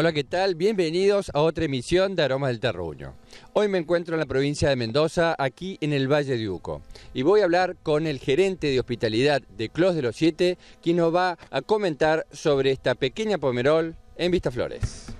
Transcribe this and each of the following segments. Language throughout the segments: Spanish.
Hola, ¿qué tal? Bienvenidos a otra emisión de Aromas del Terruño. Hoy me encuentro en la provincia de Mendoza, aquí en el Valle de Uco, y voy a hablar con el gerente de hospitalidad de Clos de los Siete, quien nos va a comentar sobre esta pequeña pomerol en Vistaflores.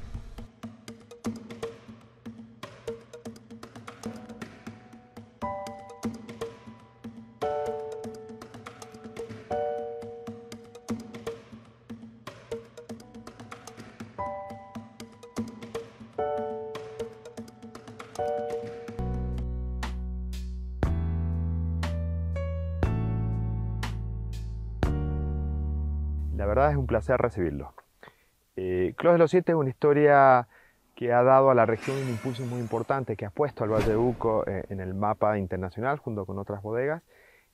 verdad es un placer recibirlo. Eh, Clos de los Siete es una historia que ha dado a la región un impulso muy importante, que ha puesto al Valle de Uco eh, en el mapa internacional junto con otras bodegas.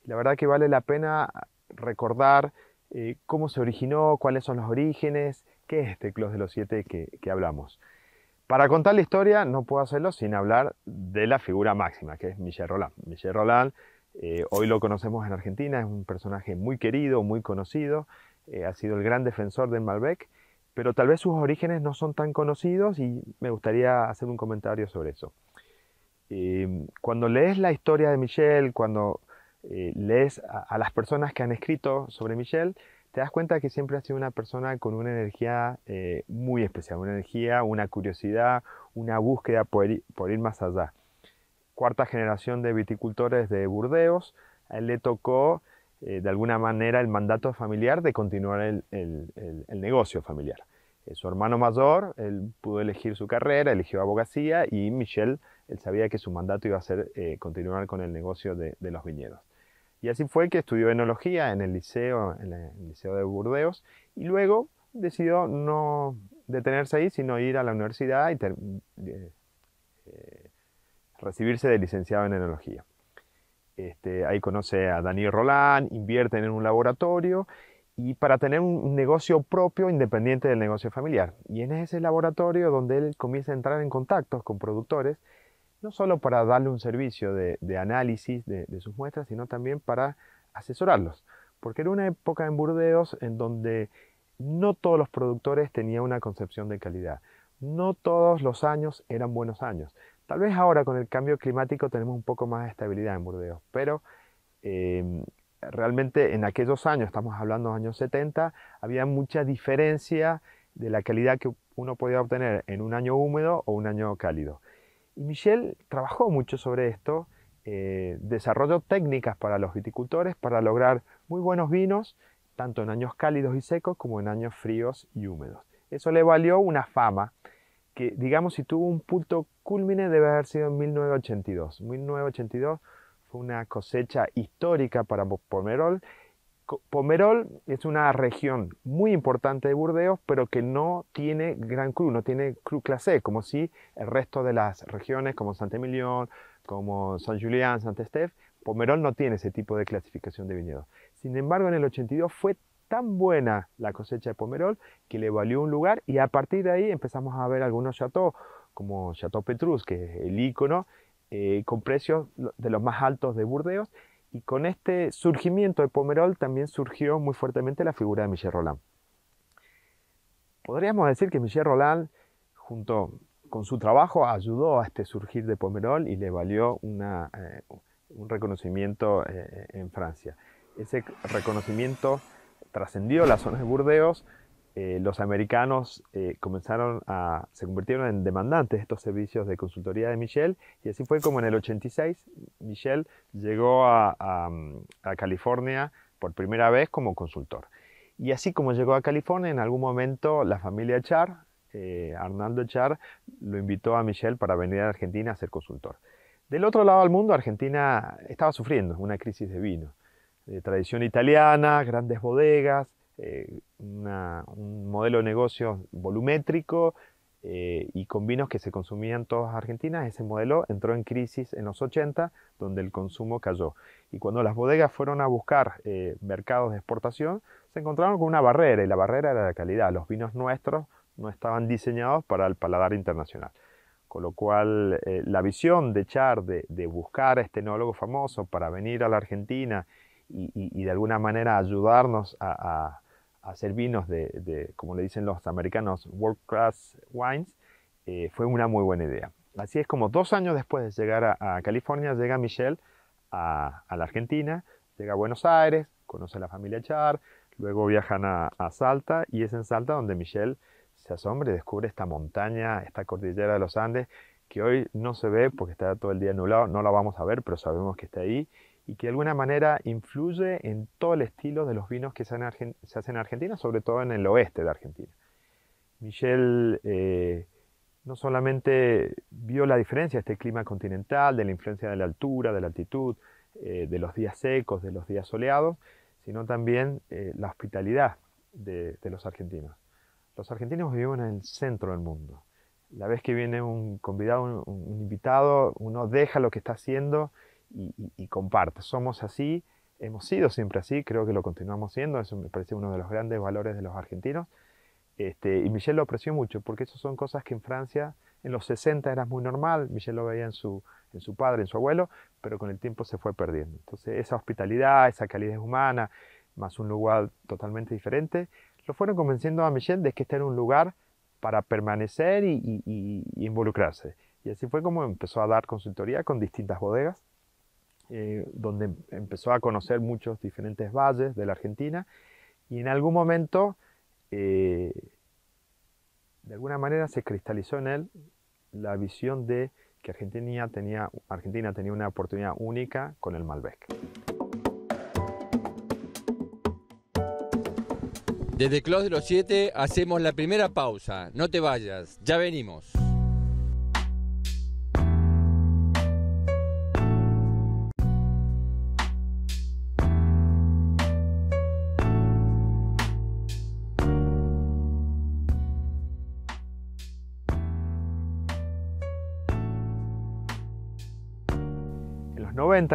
La verdad que vale la pena recordar eh, cómo se originó, cuáles son los orígenes, qué es este Clos de los Siete que, hablamos. Para contar la historia no puedo hacerlo sin hablar de la figura máxima, que es Michel Roland. Michel Roland eh, hoy lo conocemos en Argentina, es un personaje muy querido, muy conocido, eh, ha sido el gran defensor del Malbec, pero tal vez sus orígenes no son tan conocidos y me gustaría hacer un comentario sobre eso. Em, cuando lees la historia de Michel, cuando eh, lees a, las personas que han escrito sobre Michel, te das cuenta que siempre ha sido una persona con una energía eh, muy especial, una energía, una curiosidad, una búsqueda por ir, por ir más allá. Cuarta generación de viticultores de Burdeos, a él le tocó eh, de alguna manera el mandato familiar de continuar el, negocio familiar. Eh, su hermano mayor, él pudo elegir su carrera, eligió abogacía y Michel, él sabía que su mandato iba a ser eh, continuar con el negocio de, los viñedos. Y así fue que estudió enología en el liceo, en el liceo de Burdeos y luego decidió no detenerse ahí, sino ir a la universidad y recibirse de licenciado en enología. Este, ahí conoce a Daniel Roland, invierten en un laboratorio y para tener un negocio propio independiente del negocio familiar. Y en ese laboratorio donde él comienza a entrar en contactos con productores, no solo para darle un servicio de, análisis de, sus muestras, sino también para asesorarlos. Porque era una época en Burdeos en donde no todos los productores tenían una concepción de calidad. No todos los años eran buenos años. Tal vez ahora con el cambio climático tenemos un poco más de estabilidad en Burdeos, pero em, realmente en aquellos años, estamos hablando de los años 70, había mucha diferencia de la calidad que uno podía obtener en un año húmedo o un año cálido. Y Michel trabajó mucho sobre esto, eh, desarrolló técnicas para los viticultores para lograr muy buenos vinos, tanto en años cálidos y secos como en años fríos y húmedos. Eso le valió una fama que digamos si tuvo un punto culmine debe haber sido en 1982. 1982 fue una cosecha histórica para Pomerol. Pomerol es una región muy importante de Burdeos, pero que no tiene gran cru, no tiene cru clase, como si el resto de las regiones como Saint-Emilion, como Saint-Julien, Saint-Estèphe, Pomerol no tiene ese tipo de clasificación de viñedos. Sin embargo, en el 82 fue tan buena la cosecha de Pomerol que le valió un lugar y a partir de ahí empezamos a ver algunos chateaux, como Chateau Petrus, que es el ícono, eh, con precios de los más altos de Burdeos. Y con este surgimiento de Pomerol también surgió muy fuertemente la figura de Michel Roland. Podríamos decir que Michel Roland, junto con su trabajo, ayudó a este surgir de Pomerol y le valió eh, un reconocimiento eh, en Francia. Ese reconocimiento trascendió las zonas de Burdeos, eh, los americanos eh, comenzaron a, se convirtieron en demandantes de estos servicios de consultoría de Michelle y así fue como en el 86 Michelle llegó a, California por primera vez como consultor. Y así como llegó a California, en algún momento la familia Char, eh, Arnaldo Char, lo invitó a Michelle para venir a Argentina a ser consultor. Del otro lado del mundo, Argentina estaba sufriendo una crisis de vino. Eh, tradición italiana, grandes bodegas, eh, un modelo de negocio volumétrico eh, y con vinos que se consumían todas Argentina. Ese modelo entró en crisis en los 80, donde el consumo cayó. Y cuando las bodegas fueron a buscar mercados de exportación, se encontraron con una barrera, y la barrera era la calidad. Los vinos nuestros no estaban diseñados para el paladar internacional. Con lo cual, la visión de Char de, de buscar a este enólogo famoso para venir a la Argentina y, de alguna manera ayudarnos a, hacer vinos de, como le dicen los americanos, world class wines, eh, fue una muy buena idea. Así es como dos años después de llegar a, California, llega Michelle a, la Argentina, llega a Buenos Aires, conoce a la familia Char, luego viajan a, Salta y es en Salta donde Michelle se asombra y descubre esta montaña, esta cordillera de los Andes, que hoy no se ve porque está todo el día nublado, no la vamos a ver, pero sabemos que está ahí y que de alguna manera influye en todo el estilo de los vinos que se, hacen en Argentina, sobre todo en el oeste de Argentina. Michel eh, no solamente vio la diferencia de este clima continental, de la influencia de la altura, de la altitud, eh, de los días secos, de los días soleados, sino también eh, la hospitalidad de, los argentinos. Los argentinos viven en el centro del mundo. La vez que viene un convidado, un invitado, uno deja lo que está haciendo y, y, Somos así, hemos sido siempre así, creo que lo continuamos siendo, eso me parece uno de los grandes valores de los argentinos. Este, y Michel lo apreció mucho, porque eso son cosas que en Francia en los 60 era muy normal, Michel lo veía en su, en su padre, en su abuelo, pero con el tiempo se fue perdiendo. Entonces esa hospitalidad, esa calidez humana, más un lugar totalmente diferente, lo fueron convenciendo a Michel de que este era un lugar para permanecer y involucrarse. Y así fue como empezó a dar consultoría con distintas bodegas eh, donde em, empezó a conocer muchos diferentes valles de la Argentina y en algún momento, eh, de alguna manera, se cristalizó en él la visión de que Argentina tenía, Argentina tenía una oportunidad única con el Malbec. Desde Clos de los Siete hacemos la primera pausa. No te vayas, ya venimos.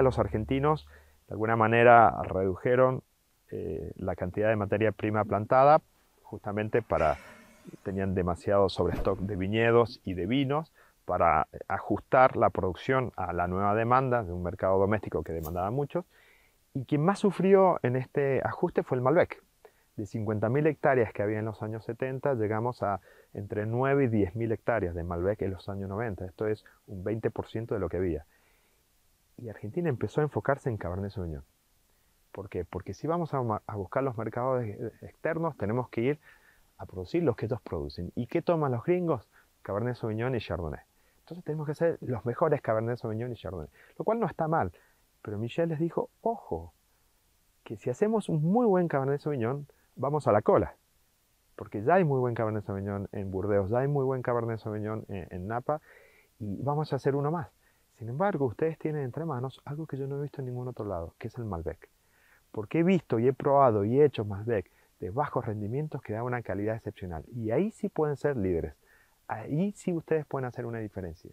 los argentinos de alguna manera redujeron eh, la cantidad de materia prima plantada justamente para tenían demasiado sobrestock de viñedos y de vinos para ajustar la producción a la nueva demanda de un mercado doméstico que demandaba mucho. Y quien más sufrió en este ajuste fue el Malbec. De 50.000 hectáreas que había en los años 70, llegamos a entre 9 y 10.000 hectáreas de Malbec en los años 90. Esto es un 20% de lo que había y Argentina empezó a enfocarse en Cabernet Sauvignon. ¿Por qué? Porque si vamos a, buscar los mercados eh, externos, tenemos que ir a producir los que ellos producen. ¿Y qué toman los gringos? Cabernet Sauvignon y Chardonnay. Entonces tenemos que hacer los mejores Cabernet Sauvignon y Chardonnay, lo cual no está mal. Pero Michel les dijo, ojo, que si hacemos un muy buen Cabernet Sauvignon, vamos a la cola. Porque ya hay muy buen Cabernet Sauvignon en Burdeos, ya hay muy buen Cabernet Sauvignon en Napa, y vamos a hacer uno más. Sin embargo, ustedes tienen entre manos algo que yo no he visto en ningún otro lado, que es el Malbec. Porque he visto y he probado y he hecho Malbec de bajos rendimientos que da una calidad excepcional. Y ahí sí pueden ser líderes. Ahí sí ustedes pueden hacer una diferencia.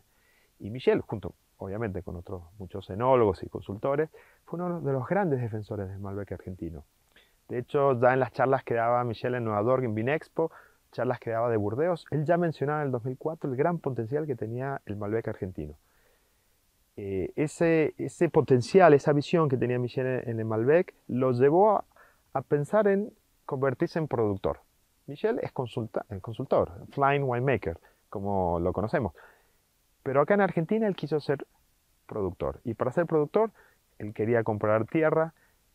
Y Michel, junto obviamente con otros muchos enólogos y consultores, fue uno de los grandes defensores del Malbec argentino. De hecho, ya en las charlas que daba Michel en Nueva York en Vinexpo, charlas que daba de Burdeos, él ya mencionaba en el 2004 el gran potencial que tenía el Malbec argentino. Eh, ese, ese potencial, esa visión que tenía Michel en el Malbec, lo llevó a, pensar en convertirse en productor. Michel es consulta, consultor, flying winemaker, como lo conocemos. Pero acá en Argentina él quiso ser productor. Y para ser productor, él quería comprar tierra,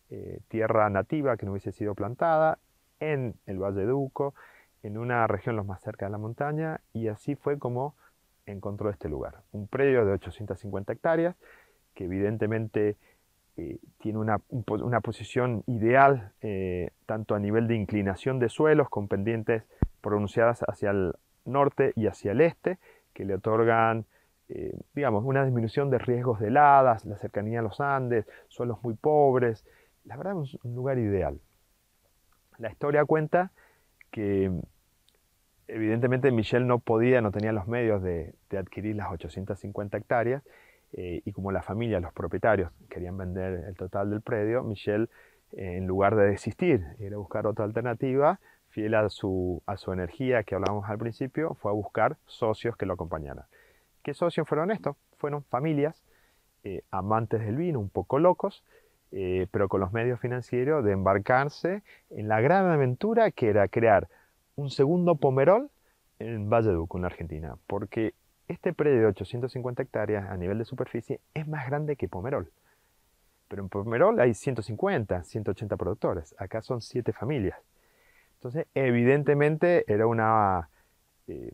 eh, tierra nativa que no hubiese sido plantada, en el Valle de Uco, en una región lo más cerca de la montaña, y así fue como encontró este lugar. Un predio de 850 hectáreas que evidentemente eh, tiene una, posición ideal eh, tanto a nivel de inclinación de suelos con pendientes pronunciadas hacia el norte y hacia el este que le otorgan eh, digamos una disminución de riesgos de heladas, la cercanía a los Andes, suelos muy pobres, la verdad es un lugar ideal. La historia cuenta que evidentemente Michel no podía, no tenía los medios de, adquirir las 850 hectáreas eh, y como la familia, los propietarios querían vender el total del predio, Michel, eh, en lugar de desistir, era buscar otra alternativa, fiel a su, energía que hablábamos al principio, fue a buscar socios que lo acompañaran. ¿Qué socios fueron estos? Fueron familias, eh, amantes del vino, un poco locos, pero con los medios financieros de embarcarse en la gran aventura que era crear un segundo Pomerol en Valleduc, en Argentina, porque este predio de 850 hectáreas a nivel de superficie es más grande que Pomerol. Pero en Pomerol hay 150, 180 productores, acá son 7 familias. Entonces, evidentemente era una, eh,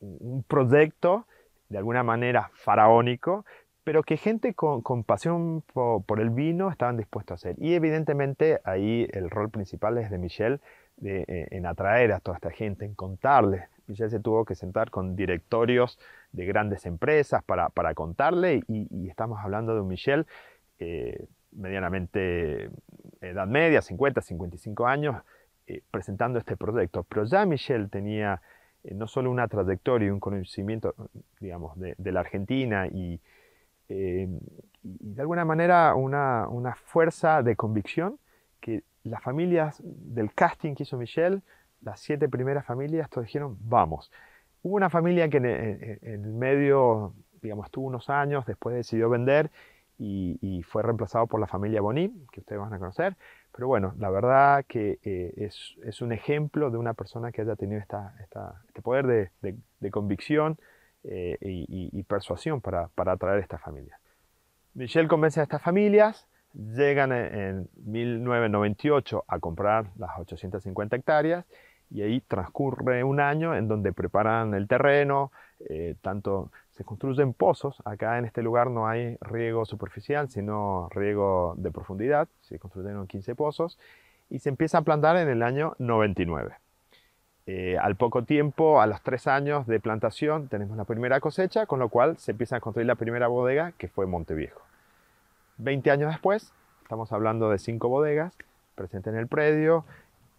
un proyecto de alguna manera faraónico, pero que gente con, pasión por, por, el vino estaban dispuestos a hacer. Y evidentemente ahí el rol principal es de Michel, eh, en atraer a toda esta gente, en contarle. Michelle se tuvo que sentar con directorios de grandes empresas para, contarle y, estamos hablando de un Michel eh, medianamente eh, edad media, 50, 55 años, presentando este proyecto. Pero ya Michel tenía no solo una trayectoria y un conocimiento, digamos, de, la Argentina y, de alguna manera una fuerza de convicción que las familias del casting que hizo Michelle, las siete primeras familias, todos dijeron, vamos. Hubo una familia que en, el medio, digamos, estuvo unos años, después decidió vender y, fue reemplazado por la familia Boni que ustedes van a conocer. Pero bueno, la verdad que eh, es, un ejemplo de una persona que haya tenido este poder de, convicción eh, y, persuasión para, atraer a esta familia. Michelle convence a estas familias llegan en 1998 a comprar las 850 hectáreas y ahí transcurre un año en donde preparan el terreno, eh, tanto se construyen pozos, acá en este lugar no hay riego superficial, sino riego de profundidad, se construyeron 15 pozos y se empieza a plantar en el año 99. Eh, al poco tiempo, a los tres años de plantación, tenemos la primera cosecha, con lo cual se empieza a construir la primera bodega que fue Monteviejo. 20 años después, estamos hablando de cinco bodegas presentes en el predio.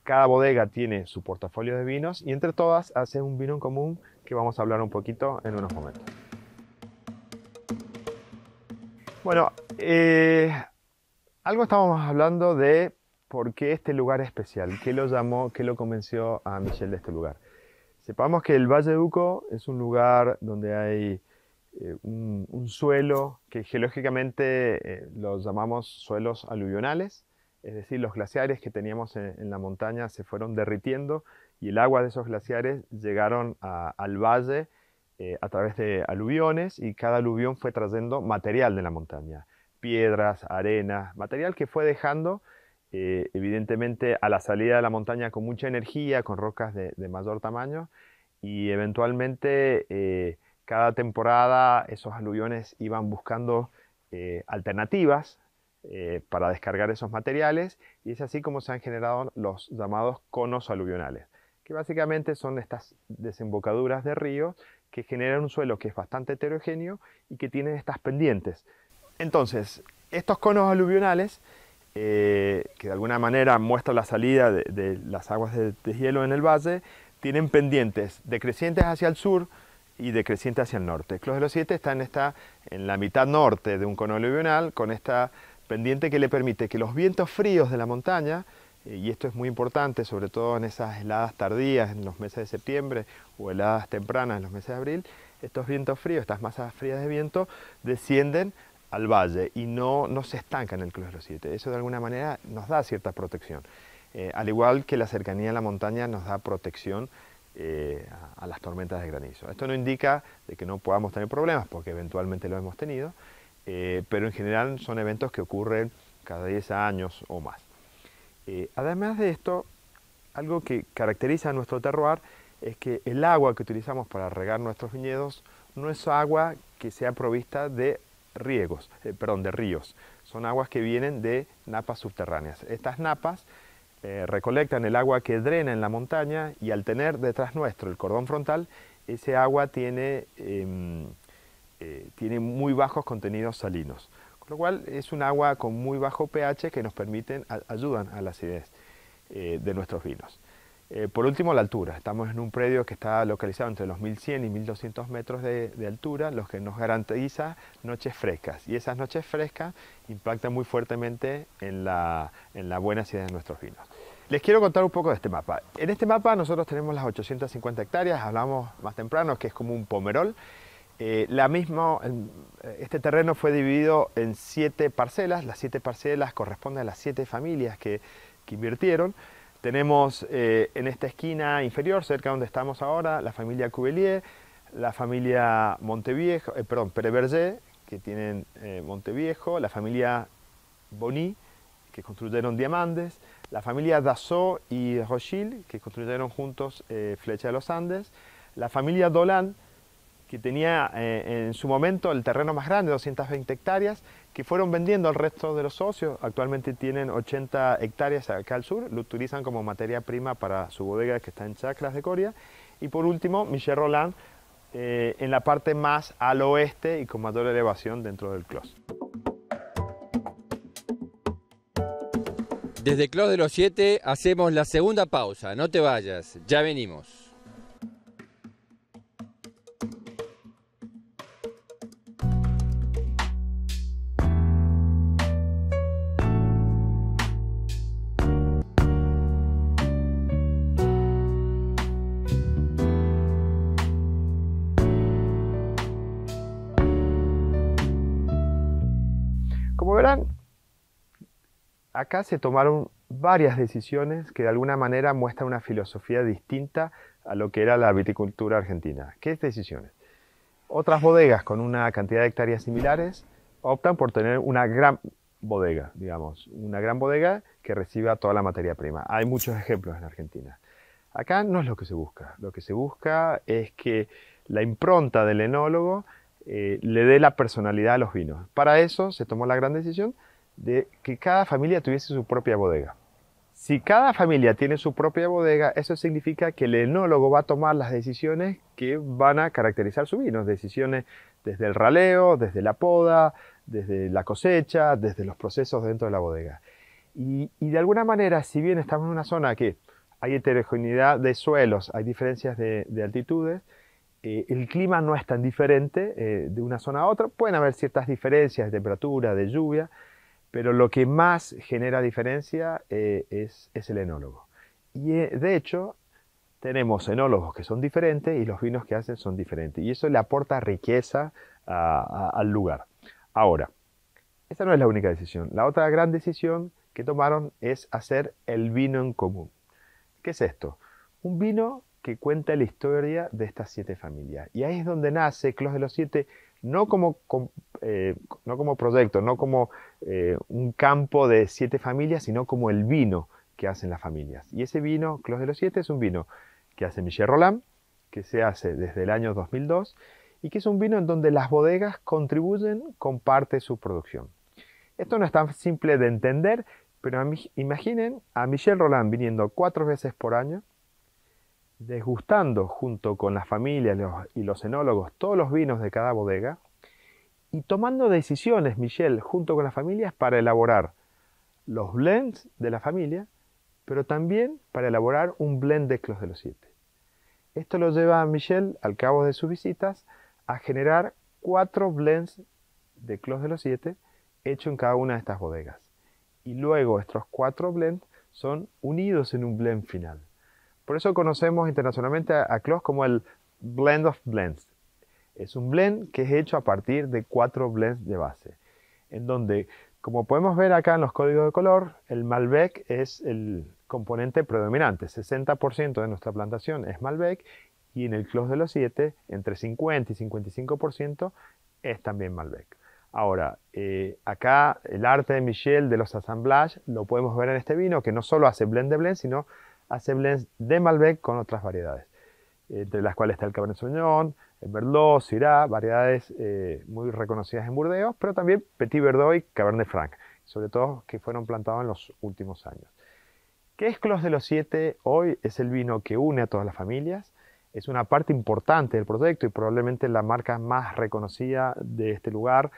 Cada bodega tiene su portafolio de vinos y entre todas hace un vino en común que vamos a hablar un poquito en unos momentos. Bueno, eh, algo estábamos hablando de por qué este lugar es especial, qué lo llamó, qué lo convenció a Michel de este lugar. Sepamos que el Valle Uco es un lugar donde hay eh, un, suelo que geológicamente eh, los llamamos suelos aluvionales, es decir, los glaciares que teníamos en, la montaña se fueron derritiendo y el agua de esos glaciares llegaron al valle eh, a través de aluviones y cada aluvión fue trayendo material de la montaña, piedras, arena, material que fue dejando evidentemente a la salida de la montaña con mucha energía, con rocas de, mayor tamaño y eventualmente eh, cada temporada esos aluviones iban buscando eh, alternativas eh, para descargar esos materiales y es así como se han generado los llamados conos aluvionales, que básicamente son estas desembocaduras de ríos que generan un suelo que es bastante heterogéneo y que tiene estas pendientes. Entonces, estos conos aluvionales, eh, que de alguna manera muestran la salida de, las aguas de, de hielo en el valle, tienen pendientes decrecientes hacia el sur, y decreciente hacia el norte. El Clos de los Siete está en, esta, en la mitad norte de un cono aluvional con esta pendiente que le permite que los vientos fríos de la montaña, eh, y esto es muy importante, sobre todo en esas heladas tardías en los meses de septiembre o heladas tempranas en los meses de abril, estos vientos fríos, estas masas frías de viento, descienden al valle y no, no se estancan en el Club de los Siete. Eso de alguna manera nos da cierta protección. Eh, al igual que la cercanía a la montaña nos da protección eh, a, las tormentas de granizo. Esto no indica de que no podamos tener problemas, porque eventualmente lo hemos tenido, eh, pero en general son eventos que ocurren cada 10 años o más. Eh, además de esto, algo que caracteriza a nuestro terroir es que el agua que utilizamos para regar nuestros viñedos no es agua que sea provista de riegos, perdón, de ríos. Son aguas que vienen de napas subterráneas. Estas napas eh, recolectan el agua que drena en la montaña y al tener detrás nuestro el cordón frontal, ese agua tiene, em, eh, tiene muy bajos contenidos salinos. Con lo cual es un agua con muy bajo pH que nos permiten, ayudan a la acidez eh, de nuestros vinos. Eh, por último, la altura. Estamos en un predio que está localizado entre los 1100 y 1200 metros de, altura, lo que nos garantiza noches frescas. Y esas noches frescas impactan muy fuertemente en la, buena ciudad de nuestros vinos. Les quiero contar un poco de este mapa. En este mapa nosotros tenemos las 850 hectáreas, hablamos más temprano que es como un pomerol. Eh, la este terreno fue dividido en siete parcelas, las siete parcelas corresponden a las siete familias que invirtieron. Tenemos eh, en esta esquina inferior, cerca donde estamos ahora, la familia Cuvelier, la familia Monteviejo, eh, perdón, que tienen eh, Monteviejo, la familia Boni, que construyeron Diamandes, la familia Dassault y Rochil, que construyeron juntos Flecha de los Andes, la familia Dolan, que tenía eh, en su momento el terreno más grande, 220 hectáreas, que fueron vendiendo al resto de los socios. Actualmente tienen 80 hectáreas acá al sur, lo utilizan como materia prima para su bodega que está en Chacras de Coria. Y por último, Michel Roland, eh, en la parte más al oeste y con mayor elevación dentro del clos. Desde Clos de los Siete hacemos la segunda pausa, no te vayas, ya venimos. acá se tomaron varias decisiones que de alguna manera muestran una filosofía distinta a lo que era la viticultura argentina. ¿Qué decisiones? Otras bodegas con una cantidad de hectáreas similares optan por tener una gran bodega, digamos, una gran bodega que reciba toda la materia prima. Hay muchos ejemplos en Argentina. Acá no es lo que se busca. Lo que se busca es que la impronta del enólogo eh, le dé la personalidad a los vinos. Para eso se tomó la gran decisión de que cada familia tuviese su propia bodega. Si cada familia tiene su propia bodega, eso significa que el enólogo va a tomar las decisiones que van a caracterizar su vino, decisiones desde el raleo, desde la poda, desde la cosecha, desde los procesos dentro de la bodega. Y, de alguna manera, si bien estamos en una zona que hay heterogeneidad de suelos, hay diferencias de, altitudes, eh, el clima no es tan diferente eh, de una zona a otra, pueden haber ciertas diferencias de temperatura, de lluvia, pero lo que más genera diferencia eh, es, el enólogo. Y eh, de hecho, tenemos enólogos que son diferentes y los vinos que hacen son diferentes. Y eso le aporta riqueza al lugar. Ahora, esa no es la única decisión. La otra gran decisión que tomaron es hacer el vino en común. ¿Qué es esto? Un vino que cuenta la historia de estas siete familias. Y ahí es donde nace Clos de los Siete, eh, no como, proyecto, no como eh, un campo de siete familias, sino como el vino que hacen las familias. Y ese vino, Clos de los Siete, es un vino que hace Michel Roland, que se hace desde el año 2002 y que es un vino en donde las bodegas contribuyen con su producción. Esto no es tan simple de entender, pero imaginen a Michel Roland viniendo cuatro veces por año desgustando junto con la familia y los enólogos todos los vinos de cada bodega y tomando decisiones, Michelle, junto con las familias para elaborar los blends de la familia, pero también para elaborar un blend de Clos de los Siete. Esto lo lleva a Michelle, al cabo de sus visitas, a generar cuatro blends de Clos de los Siete hecho en cada una de estas bodegas. Y luego estos cuatro blends son unidos en un blend final. Por eso conocemos internacionalmente a, Clos como el Blend of Blends. Es un blend que es hecho a partir de cuatro blends de base, en donde, como podemos ver acá en los códigos de color, el Malbec es el componente predominante. 60% de nuestra plantación es Malbec y en el Clos de los 7, entre 50 y 55% es también Malbec. Ahora, eh, acá el arte de Michel de los Assemblage lo podemos ver en este vino, que no solo hace blend de blend, sino hace de Malbec con otras variedades, entre las cuales está el Cabernet Sauvignon, el Merlot, Syrah, variedades eh, muy reconocidas en Burdeos, pero también Petit Verdot y Cabernet Franc, sobre todo que fueron plantados en los últimos años. Que es Clos de los Siete? Hoy es el vino que une a todas las familias, es una parte importante del proyecto y probablemente la marca más reconocida de este lugar,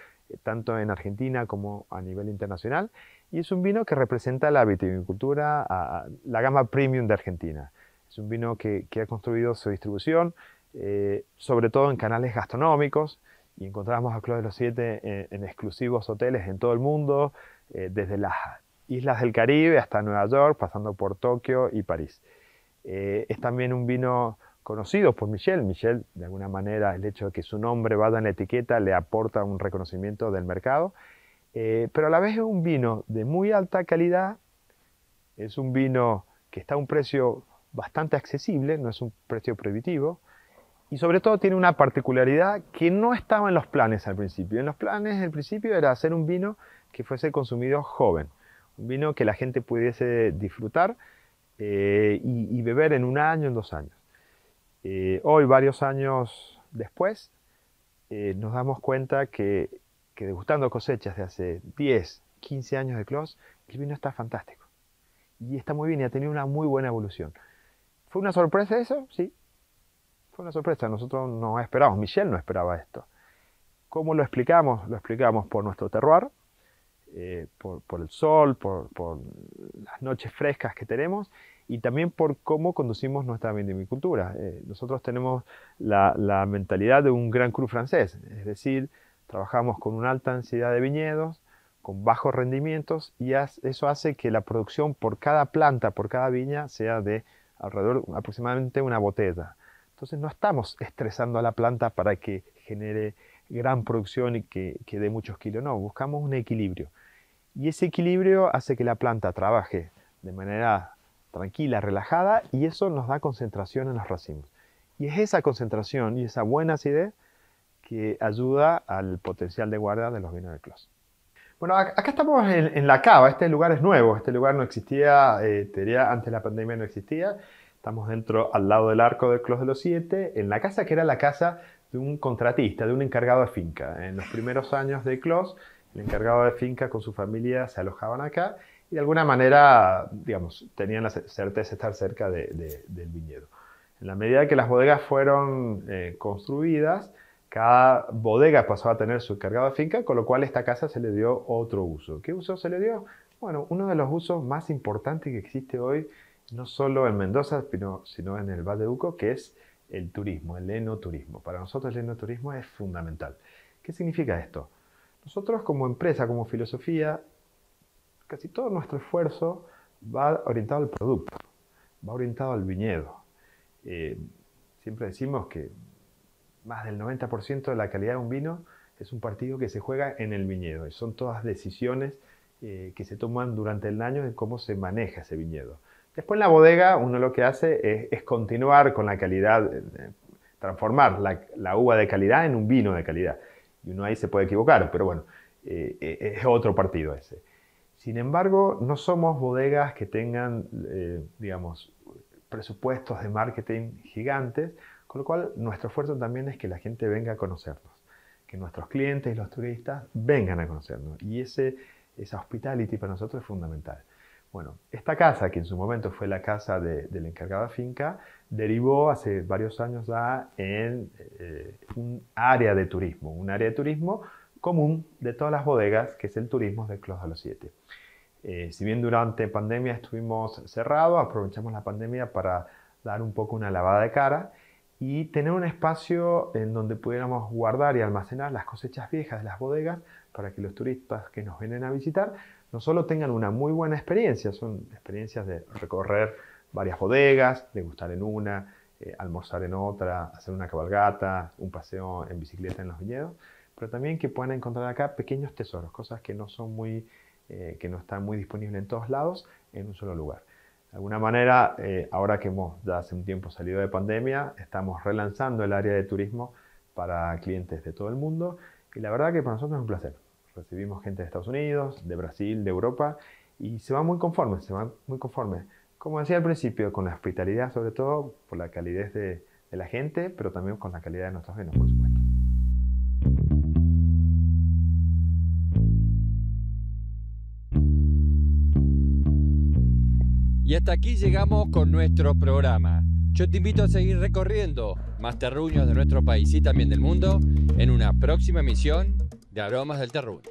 tanto en Argentina como a nivel internacional, y es un vino que representa la vitivinicultura, la gama premium de Argentina. Es un vino que, ha construido su distribución, eh, sobre todo en canales gastronómicos, y encontramos a Club de los Siete en, exclusivos hoteles en todo el mundo, eh, desde las islas del Caribe hasta Nueva York, pasando por Tokio y París. Eh, es también un vino conocidos por Michel. Michel, de alguna manera, el hecho de que su nombre vaya en la etiqueta le aporta un reconocimiento del mercado, eh, pero a la vez es un vino de muy alta calidad, es un vino que está a un precio bastante accesible, no es un precio prohibitivo, y sobre todo tiene una particularidad que no estaba en los planes al principio. En los planes, al principio, era hacer un vino que fuese consumido joven, un vino que la gente pudiese disfrutar eh, y, y beber en un año, en dos años. Eh, hoy, varios años después, eh, nos damos cuenta que, degustando cosechas de hace 10, 15 años de Clos, el vino está fantástico. Y está muy bien y ha tenido una muy buena evolución. ¿Fue una sorpresa eso? Sí. Fue una sorpresa. Nosotros no esperábamos, Michel no esperaba esto. ¿Cómo lo explicamos? Lo explicamos por nuestro terroir, eh, por, el sol, por, las noches frescas que tenemos y también por cómo conducimos nuestra viticultura. Eh, nosotros tenemos la, mentalidad de un gran cru francés, es decir, trabajamos con una alta ansiedad de viñedos, con bajos rendimientos y eso hace que la producción por cada planta, por cada viña, sea de alrededor aproximadamente una botella. Entonces no estamos estresando a la planta para que genere gran producción y que, que dé muchos kilos, no, buscamos un equilibrio. Y ese equilibrio hace que la planta trabaje de manera tranquila, relajada, y eso nos da concentración en los racimos. Y es esa concentración y esa buena acidez que ayuda al potencial de guarda de los vinos de clos. Bueno, acá estamos en, la cava, este lugar es nuevo, este lugar no existía, eh, antes de la pandemia no existía. Estamos dentro, al lado del arco de Clos de los Siete, en la casa que era la casa de un contratista, de un encargado de finca. En los primeros años de Clos, el encargado de finca con su familia se alojaban acá y de alguna manera, digamos, tenían la certeza de estar cerca del viñedo. En la medida que las bodegas fueron eh, construidas, cada bodega pasó a tener su cargado de finca, con lo cual esta casa se le dio otro uso. ¿Qué uso se le dio? Bueno, uno de los usos más importantes que existe hoy, no solo en Mendoza, sino, en el Valle de Uco, que es el turismo, el enoturismo. Para nosotros el enoturismo es fundamental. ¿Qué significa esto? Nosotros como empresa, como filosofía, casi todo nuestro esfuerzo va orientado al producto, va orientado al viñedo. Eh, siempre decimos que más del 90% de la calidad de un vino es un partido que se juega en el viñedo. son todas decisiones eh, que se toman durante el año en cómo se maneja ese viñedo. Después en la bodega uno lo que hace es, continuar con la calidad, eh, transformar la, uva de calidad en un vino de calidad. Y uno ahí se puede equivocar, pero bueno, es otro partido ese. Sin embargo, no somos bodegas que tengan, eh, digamos, presupuestos de marketing gigantes, con lo cual nuestro esfuerzo también es que la gente venga a conocernos, que nuestros clientes y los turistas vengan a conocernos. Y ese, esa hospitality para nosotros es fundamental. Bueno, esta casa, que en su momento fue la casa de, de la encargada finca, derivó hace varios años ya en eh, un área de turismo, un área de turismo común de todas las bodegas, que es el turismo de Clos de los Siete. Eh, si bien durante pandemia estuvimos cerrados, aprovechamos la pandemia para dar un poco una lavada de cara y tener un espacio en donde pudiéramos guardar y almacenar las cosechas viejas de las bodegas para que los turistas que nos vienen a visitar no solo tengan una muy buena experiencia, son experiencias de recorrer varias bodegas, degustar en una, eh, almorzar en otra, hacer una cabalgata, un paseo en bicicleta en los viñedos, pero también que puedan encontrar acá pequeños tesoros, cosas que no son muy, eh, que no están muy disponibles en todos lados, en un solo lugar. De alguna manera, eh, ahora que hemos ya hace un tiempo salido de pandemia, estamos relanzando el área de turismo para clientes de todo el mundo y la verdad que para nosotros es un placer. Recibimos gente de Estados Unidos, de Brasil, de Europa y se van muy conformes, se van muy conformes. Como decía al principio, con la hospitalidad sobre todo, por la calidez de, la gente, pero también con la calidad de nuestros vinos, hasta aquí llegamos con nuestro programa. Yo te invito a seguir recorriendo más terruños de nuestro país y también del mundo en una próxima emisión de Aromas del Terruño.